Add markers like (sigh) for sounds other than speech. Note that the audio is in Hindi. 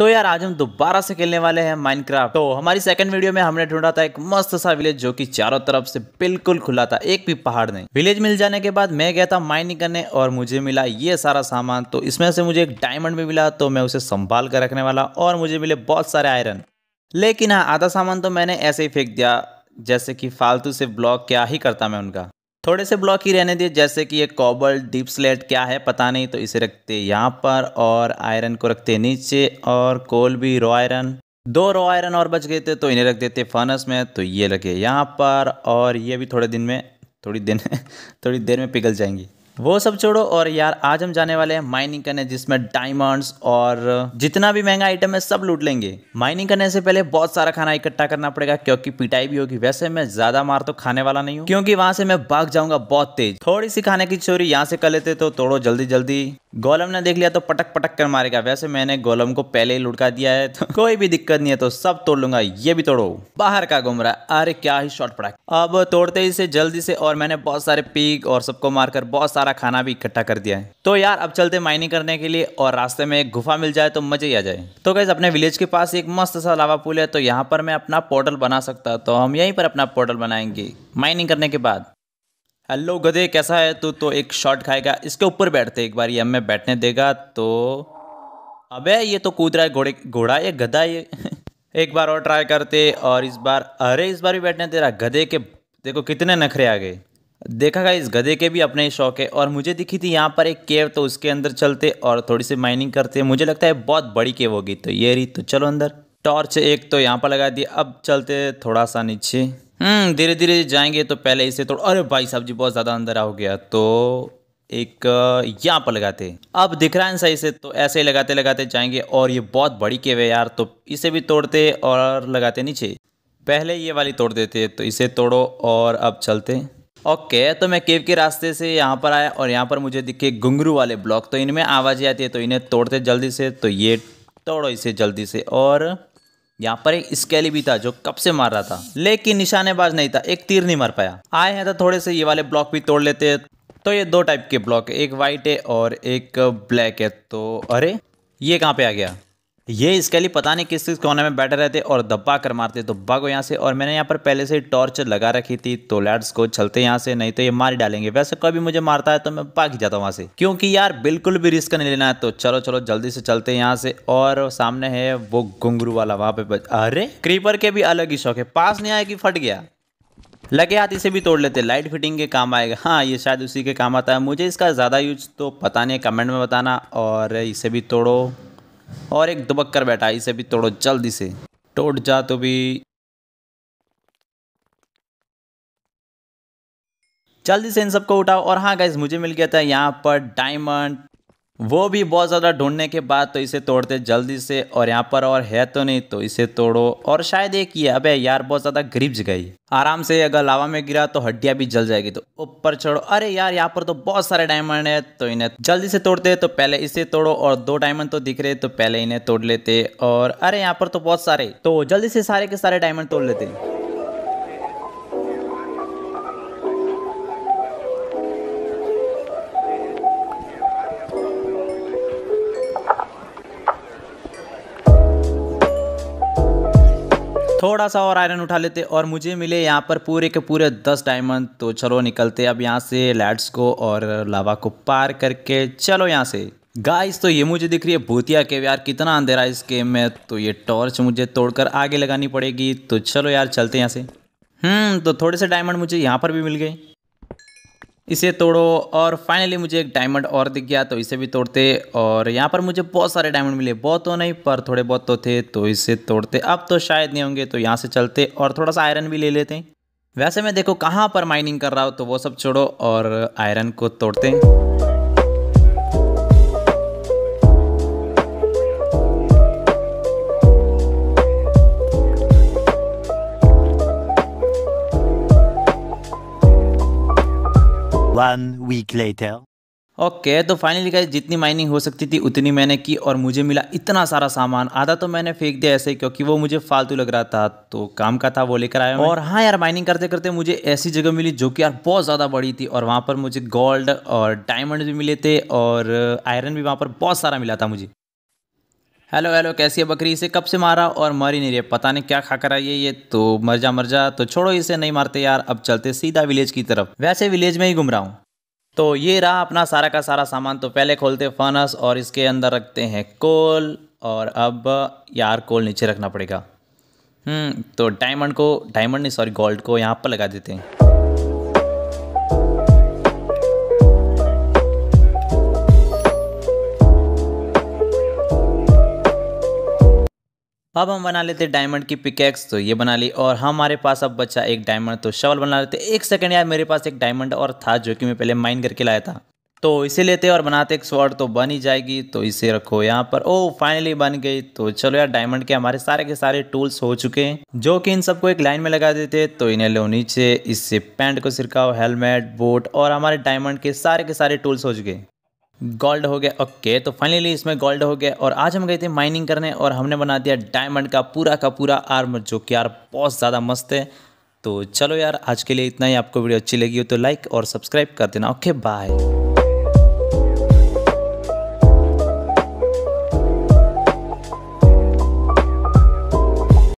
तो यार आज हम दोबारा से खेलने वाले हैं माइनक्राफ्ट तो हमारी सेकंड वीडियो में हमने ढूंढा था एक मस्त सा विलेज जो कि चारों तरफ से बिल्कुल खुला था एक भी पहाड़ नहीं विलेज मिल जाने के बाद मैं गया था माइनिंग करने और मुझे मिला ये सारा सामान तो इसमें से मुझे एक डायमंड भी मिला तो मैं उसे संभाल कर रखने वाला और मुझे मिले बहुत सारे आयरन लेकिन हाँ आधा सामान तो मैंने ऐसे ही फेंक दिया जैसे कि फालतू से ब्लॉक क्या ही करता मैं उनका थोड़े से ब्लॉक ही रहने दिए जैसे कि ये कॉबल डीप स्लेट क्या है पता नहीं तो इसे रखते यहाँ पर और आयरन को रखते नीचे और कोल भी रॉ आयरन दो रॉ आयरन और बच गए थे तो इन्हें रख देते फनस में तो ये लगे यहाँ पर और ये भी थोड़े दिन में थोड़ी देर (laughs) थोड़ी देर में पिघल जाएंगी वो सब छोड़ो और यार आज हम जाने वाले हैं माइनिंग करने जिसमें डायमंड्स और जितना भी महंगा आइटम है सब लूट लेंगे माइनिंग करने से पहले बहुत सारा खाना इकट्ठा करना पड़ेगा क्योंकि पिटाई भी होगी वैसे मैं ज्यादा मार तो खाने वाला नहीं हूँ क्योंकि वहां से मैं भाग जाऊंगा बहुत तेज थोड़ी सी खाने की चोरी यहाँ से कर लेते तो तोड़ो जल्दी जल्दी गोलम ने देख लिया तो पटक पटक कर मारेगा वैसे मैंने गोलम को पहले ही लुटका दिया है तो कोई भी दिक्कत नहीं है तो सब तोड़ लूंगा ये भी तोड़ो बाहर का है अरे क्या ही शॉट पड़ा अब तोड़ते ही से जल्दी से और मैंने बहुत सारे पीक और सबको मारकर बहुत सारा खाना भी इकट्ठा कर दिया है तो यार अब चलते माइनिंग करने के लिए और रास्ते में एक गुफा मिल जाए तो मजा ही आ जाए तो कैसे अपने विलेज के पास एक मस्त सा लावा पुल है तो यहाँ पर मैं अपना पोर्टल बना सकता तो हम यहीं पर अपना पोर्टल बनाएंगे माइनिंग करने के बाद हेलो गधे कैसा है तू तो एक शॉट खाएगा इसके ऊपर बैठते एक बार ये हमें बैठने देगा तो अबे ये तो कूद रहा है घोड़े घोड़ा ये गधा ये (laughs) एक बार और ट्राई करते और इस बार अरे इस बार भी बैठने दे रहा गधे के देखो कितने नखरे आ गए देखा गया इस गधे के भी अपने शौक है और मुझे दिखी थी यहाँ पर एक केव तो उसके अंदर चलते और थोड़ी सी माइनिंग करते मुझे लगता है बहुत बड़ी केव होगी तो ये रही तो चलो अंदर टॉर्च एक तो यहाँ पर लगा दिया अब चलते थोड़ा सा नीचे हम्म, धीरे धीरे जाएंगे तो पहले इसे तोड़ अरे भाई साहब जी बहुत ज़्यादा अंदर आ हो गया तो एक यहाँ पर लगाते अब दिख रहा है सही से तो ऐसे ही लगाते लगाते जाएंगे और ये बहुत बड़ी केव है यार तो इसे भी तोड़ते और लगाते नीचे पहले ये वाली तोड़ देते तो इसे तोड़ो और अब चलते ओके तो मैं केव के रास्ते से यहाँ पर आया और यहाँ पर मुझे दिखे घुंगरू वाले ब्लॉक तो इनमें आवाज़ें आती है तो इन्हें तोड़ते जल्दी से तो ये तोड़ो इसे जल्दी से और यहाँ पर एक स्केली भी था जो कब से मार रहा था लेकिन निशानेबाज नहीं था एक तीर नहीं मार पाया आए हैं तो थोड़े से ये वाले ब्लॉक भी तोड़ लेते हैं तो ये दो टाइप के ब्लॉक है एक वाइट है और एक ब्लैक है तो अरे ये कहाँ पे आ गया ये इसके लिए पता नहीं किस किस कोने में बैठे रहते और दब्बा कर मारते तो भागो यहाँ से और मैंने यहाँ पर पहले से टॉर्च लगा रखी थी तो लैड्स को चलते यहाँ से नहीं तो ये मार डालेंगे वैसे कभी मुझे मारता है तो मैं भाग जाता हूँ वहाँ से क्योंकि यार बिल्कुल भी रिस्क नहीं लेना है तो चलो चलो जल्दी से चलते यहाँ से और सामने है वो घुंगरू वाला वहाँ पे अरे क्रीपर के भी अलग ही शौक है पास नहीं आया कि फट गया लगे हाथ इसे भी तोड़ लेते लाइट फिटिंग के काम आएगा हाँ ये शायद उसी के काम आता है मुझे इसका ज़्यादा यूज तो पता नहीं है कमेंट में बताना और इसे भी तोड़ो और एक दुबक कर बैठा इसे भी तोड़ो जल्दी से टूट जा तो भी जल्दी से इन सबको उठाओ और हाँ गाइज मुझे मिल गया था यहाँ पर डायमंड वो भी बहुत ज़्यादा ढूंढने के बाद तो इसे तोड़ते जल्दी से और यहाँ पर और है तो नहीं तो इसे तोड़ो और शायद एक ही अबे यार बहुत ज़्यादा ग्रिप्स गई आराम से अगर लावा में गिरा तो हड्डियाँ भी जल जाएगी तो ऊपर चढ़ो अरे यार यहाँ पर तो बहुत सारे डायमंड है तो इन्हें जल्दी से तोड़ते तो पहले इसे तोड़ो और दो डायमंड तो दिख रहे तो पहले इन्हें तोड़ लेते और अरे यहाँ पर तो बहुत सारे तो जल्दी से सारे के सारे डायमंड तोड़ लेते थोड़ा सा और आयरन उठा लेते और मुझे मिले यहाँ पर पूरे के पूरे दस डायमंड तो चलो निकलते अब यहाँ से लैड्स को और लावा को पार करके चलो यहाँ से गाइस तो ये मुझे दिख रही है भूतिया के यार कितना अंधेरा इस गेम में तो ये टॉर्च मुझे तोड़कर आगे लगानी पड़ेगी तो चलो यार चलते यहाँ से हम्म तो थोड़े से डायमंड मुझे यहाँ पर भी मिल गए इसे तोड़ो और फाइनली मुझे एक डायमंड और दिख गया तो इसे भी तोड़ते और यहाँ पर मुझे बहुत सारे डायमंड मिले बहुत तो नहीं पर थोड़े बहुत तो थे तो इसे तोड़ते अब तो शायद नहीं होंगे तो यहाँ से चलते और थोड़ा सा आयरन भी ले लेते हैं वैसे मैं देखो कहाँ पर माइनिंग कर रहा हूँ तो वो सब छोड़ो और आयरन को तोड़ते हैं one week later okay okay, तो फाइनली गाइज जितनी माइनिंग हो सकती थी उतनी मैंने की और मुझे मिला इतना सारा सामान आधा तो मैंने फेंक दिया ऐसे क्योंकि वो मुझे फालतू लग रहा था तो काम का था वो लेकर आया और हाँ यार माइनिंग करते करते मुझे ऐसी जगह मिली जो कि यार बहुत ज़्यादा बड़ी थी और वहाँ पर मुझे गोल्ड और डायमंड भी मिले थे और आयरन भी वहाँ पर बहुत सारा मिला था मुझे हेलो हेलो कैसी है बकरी इसे कब से मारा और मर ही नहीं रही पता नहीं क्या खा कर आई है ये तो मर जा मर जा तो छोड़ो इसे नहीं मारते यार अब चलते सीधा विलेज की तरफ वैसे विलेज में ही घूम रहा हूँ तो ये रहा अपना सारा का सारा सामान तो पहले खोलते फनस और इसके अंदर रखते हैं कोल और अब यार कोल नीचे रखना पड़ेगा हम्म, तो डायमंड को डायमंड नहीं सॉरी गोल्ड को यहाँ पर लगा देते हैं अब हम बना लेते हैं डायमंड की पिकेक्स तो ये बना ली और हमारे पास अब बचा एक डायमंड तो शवल बना लेते एक सेकंड यार मेरे पास एक डायमंड और था जो कि मैं पहले माइन करके लाया था तो इसे लेते और बनाते एक स्वॉर्ड तो बन ही जाएगी तो इसे रखो यहाँ पर ओ फाइनली बन गई तो चलो यार डायमंड के हमारे सारे के सारे टूल्स हो चुके हैं जो कि इन सबको एक लाइन में लगा देते तो इन्हें लो नीचे इससे पैंट को सिरकाओ हेलमेट बोट और हमारे डायमंड के सारे के सारे टूल्स हो चुके हैं गोल्ड हो गया ओके तो फाइनली इसमें गोल्ड हो गया और आज हम गए थे माइनिंग करने और हमने बना दिया डायमंड का पूरा का पूरा आर्म जो कि यार बहुत ज़्यादा मस्त है तो चलो यार आज के लिए इतना ही आपको वीडियो अच्छी लगी हो तो लाइक और सब्सक्राइब कर देना ओके बाय